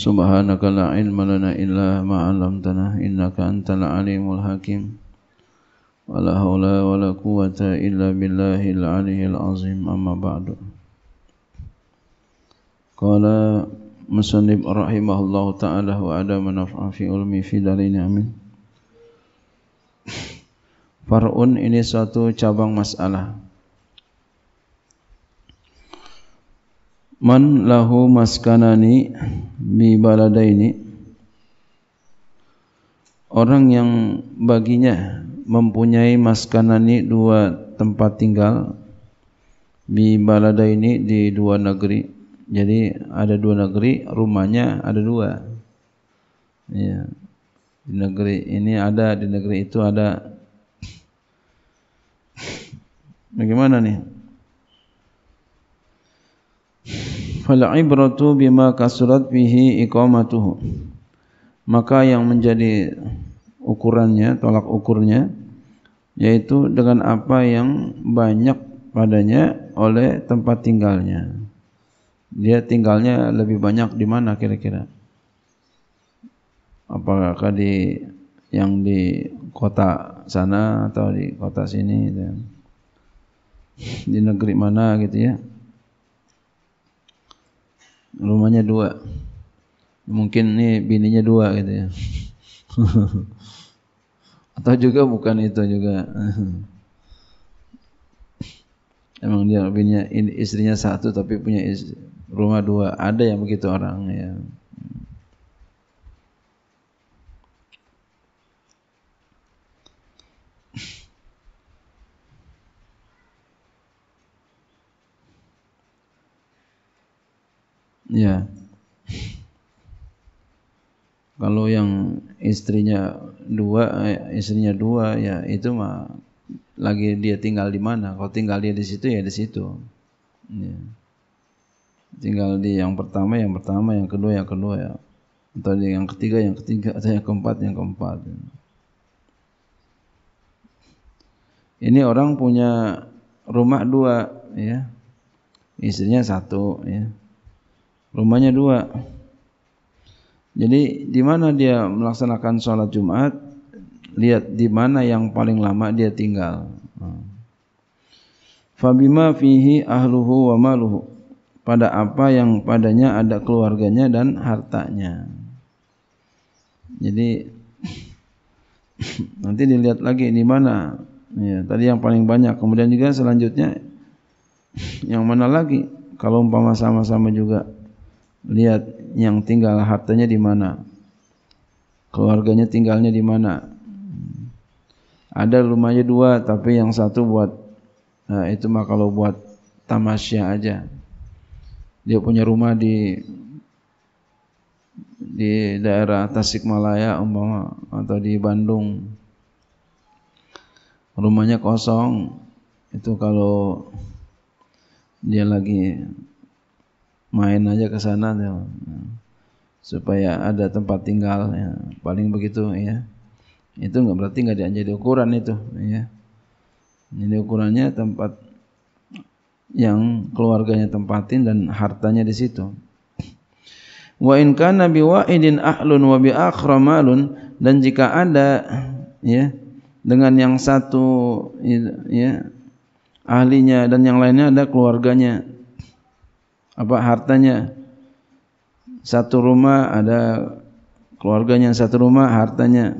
Subhanaka la ilma lana illa ma 'allamtana innaka antal alimul hakim. Wa la haula wa la quwwata illa billahil aliyyil azim amma ba'du. Qala musannif rahimahullahu taala wa ada manaf'a fi ulmi fi dalain amin. Far'un ini satu cabang masalah. man lahu maskanani bi baladaini orang yang baginya mempunyai maskanani dua tempat tinggal bi baladaini di dua negeri jadi ada dua negeri rumahnya ada dua ya di negeri ini ada di negeri itu ada bagaimana nih fal ibratu bima kasurat bihi iqamatuhu maka yang menjadi ukurannya tolak ukurnya yaitu dengan apa yang banyak padanya oleh tempat tinggalnya dia tinggalnya lebih banyak di mana kira-kira apakah di yang di kota sana atau di kota sini dan di negeri mana gitu ya rumahnya dua mungkin ini bininya dua gitu ya atau juga bukan itu juga emang dia bininya istrinya satu tapi punya istri, rumah dua ada yang begitu orang ya Ya. Kalau yang istrinya dua, eh, istrinya dua ya itu mah lagi dia tinggal di mana. Kalau tinggal dia di situ ya di situ. Ya. Tinggal di yang pertama, yang pertama, yang kedua, yang kedua ya. Atau yang ketiga, yang ketiga, atau yang keempat, yang keempat. Ya. ini orang punya rumah dua ya istrinya satu ya rumahnya dua jadi di mana dia melaksanakan sholat Jumat lihat di mana yang paling lama dia tinggal fabima fihi ahluhu wa maluhu pada apa yang padanya ada keluarganya dan hartanya jadi nanti dilihat lagi di mana ya tadi yang paling banyak kemudian juga selanjutnya yang mana lagi kalau umpama sama-sama juga Lihat yang tinggal hartanya di mana. Keluarganya tinggalnya di mana. Ada rumahnya dua, tapi yang satu buat nah itu mah kalau buat tamasya aja. Dia punya rumah di di daerah Tasikmalaya umpama atau di Bandung. Rumahnya kosong. Itu kalau dia lagi main aja ke sana ya. supaya ada tempat tinggal ya. paling begitu ya itu nggak berarti nggak jadi ukuran itu ya jadi ukurannya tempat yang keluarganya tempatin dan hartanya di situ wa in kana biwa'idin ahlun wa bi akhramalun dan jika ada ya dengan yang satu ya, ya ahlinya dan yang lainnya ada keluarganya apa hartanya satu rumah ada keluarganya satu rumah hartanya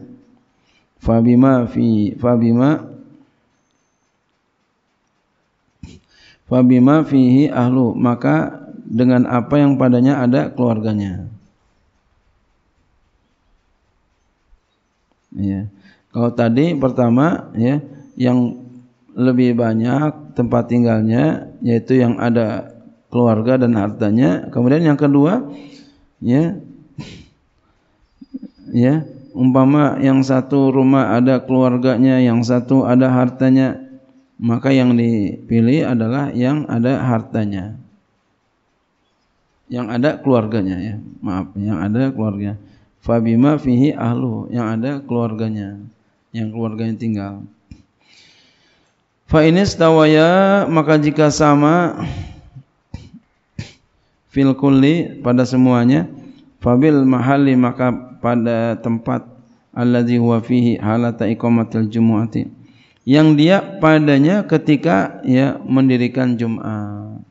fabima fi fabima fabima fihi ahlu maka dengan apa yang padanya ada keluarganya ya kalau tadi pertama ya yang lebih banyak tempat tinggalnya yaitu yang ada keluarga dan hartanya. Kemudian yang kedua, ya, ya, umpama yang satu rumah ada keluarganya, yang satu ada hartanya, maka yang dipilih adalah yang ada hartanya. Yang ada keluarganya ya, maaf, yang ada keluarganya. Fabima fihi ahlu, yang ada keluarganya, yang keluarganya tinggal. Fa ini maka jika sama fil kulli pada semuanya fabil mahalli maka pada tempat alladzi huwa fihi halata iqamatil jumu'ati yang dia padanya ketika ya mendirikan Jumat.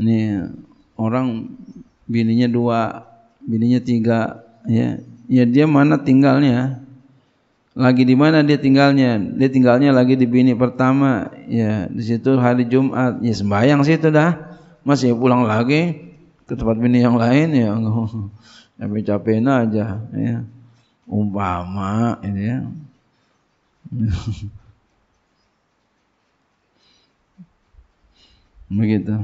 Ini orang bininya dua, bininya tiga, ya, ya dia mana tinggalnya? Lagi di mana dia tinggalnya? Dia tinggalnya lagi di bini pertama, ya di situ hari Jumat, ya sembahyang situ dah masih ya pulang lagi ke tempat bini yang lain ya capek capekin aja ya umpama ini ya begitu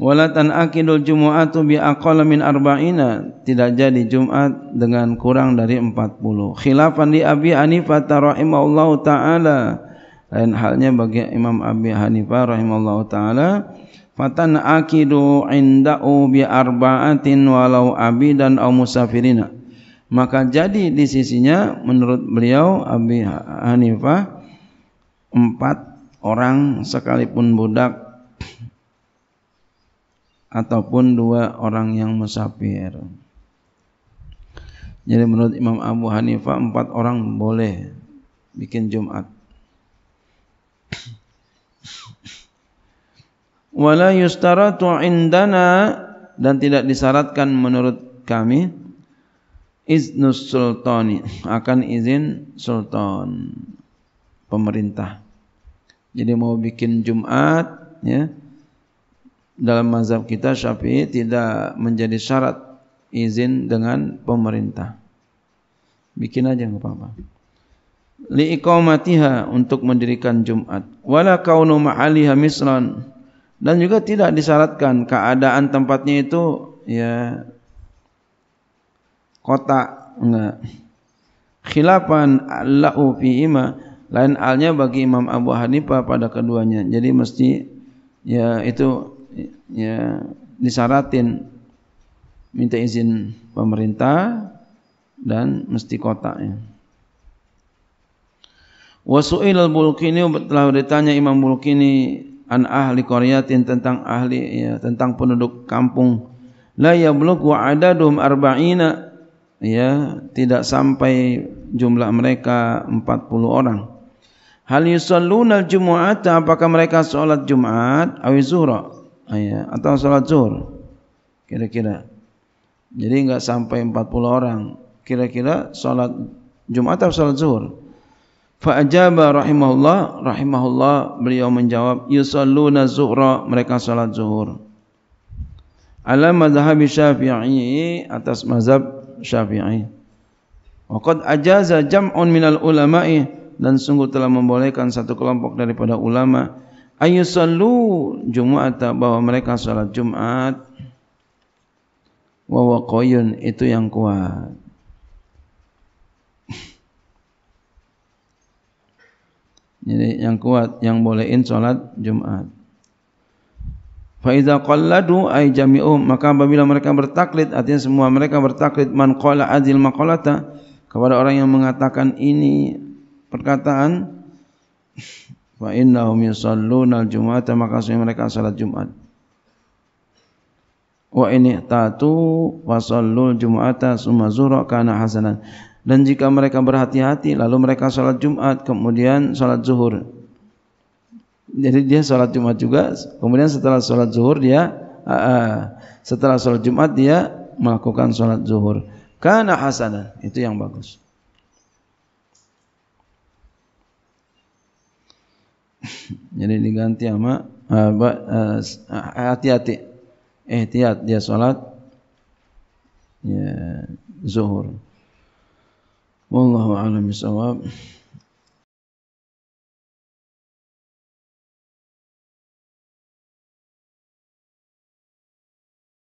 wala akidul jumu'atu bi aqalla min arba'ina tidak jadi Jumat dengan kurang dari 40 khilafan di Abi Hanifah rahimahullahu taala lain halnya bagi Imam Abi Hanifah rahimallahu taala fatan akidu inda'u bi arba'atin walau dan au musafirina. Maka jadi di sisinya menurut beliau Abi Hanifah empat orang sekalipun budak ataupun dua orang yang musafir. Jadi menurut Imam Abu Hanifah empat orang boleh bikin Jumat wala yustaratu indana dan tidak disyaratkan menurut kami iznus sultani akan izin sultan pemerintah jadi mau bikin Jumat ya dalam mazhab kita Syafi'i tidak menjadi syarat izin dengan pemerintah bikin aja nggak apa-apa liiqamatiha untuk mendirikan Jumat wala kaunu ma'aliha misran dan juga tidak disyaratkan keadaan tempatnya itu ya kota enggak khilafan lau fi ima lain alnya bagi Imam Abu Hanifah pada keduanya jadi mesti ya itu ya disyaratin, minta izin pemerintah dan mesti kotaknya. Wasu'il al-Bulqini telah ditanya Imam Bulqini an ahli qaryatin tentang ahli ya, tentang penduduk kampung la yablugu adadum arba'ina ya tidak sampai jumlah mereka 40 orang hal yusalluna al-jumu'at apakah mereka salat Jumat aw zuhra ya atau salat zuhur kira-kira jadi enggak sampai 40 orang kira-kira salat Jumat atau salat zuhur Fa rahimahullah rahimahullah beliau menjawab yusalluna zuhra mereka salat zuhur. Ala mazhab Syafi'i atas mazhab Syafi'i. Waqad ajaza jam'un minal ulama'i dan sungguh telah membolehkan satu kelompok daripada ulama ayusallu jumu'ata bahwa mereka salat Jumat wa waqayun itu yang kuat Jadi yang kuat yang bolehin solat Jumat. Faizah kalladu ay jamiu maka apabila mereka bertaklid artinya semua mereka bertaklid man kala azil makolata kepada orang yang mengatakan ini perkataan fa innahum yusalluna al-jum'ah maka semua mereka salat Jumat wa ini tatu fa sallu al-jum'ah summa zura kana hasanan Dan jika mereka berhati-hati lalu mereka salat Jumat kemudian salat zuhur. Jadi dia salat Jumat juga kemudian setelah salat zuhur dia uh, uh, setelah salat Jumat dia melakukan salat zuhur. Karena hasanah itu yang bagus. Jadi diganti sama ah, hati-hati. Uh, Ihtiyat dia salat ya, zuhur. والله أعلم بالصواب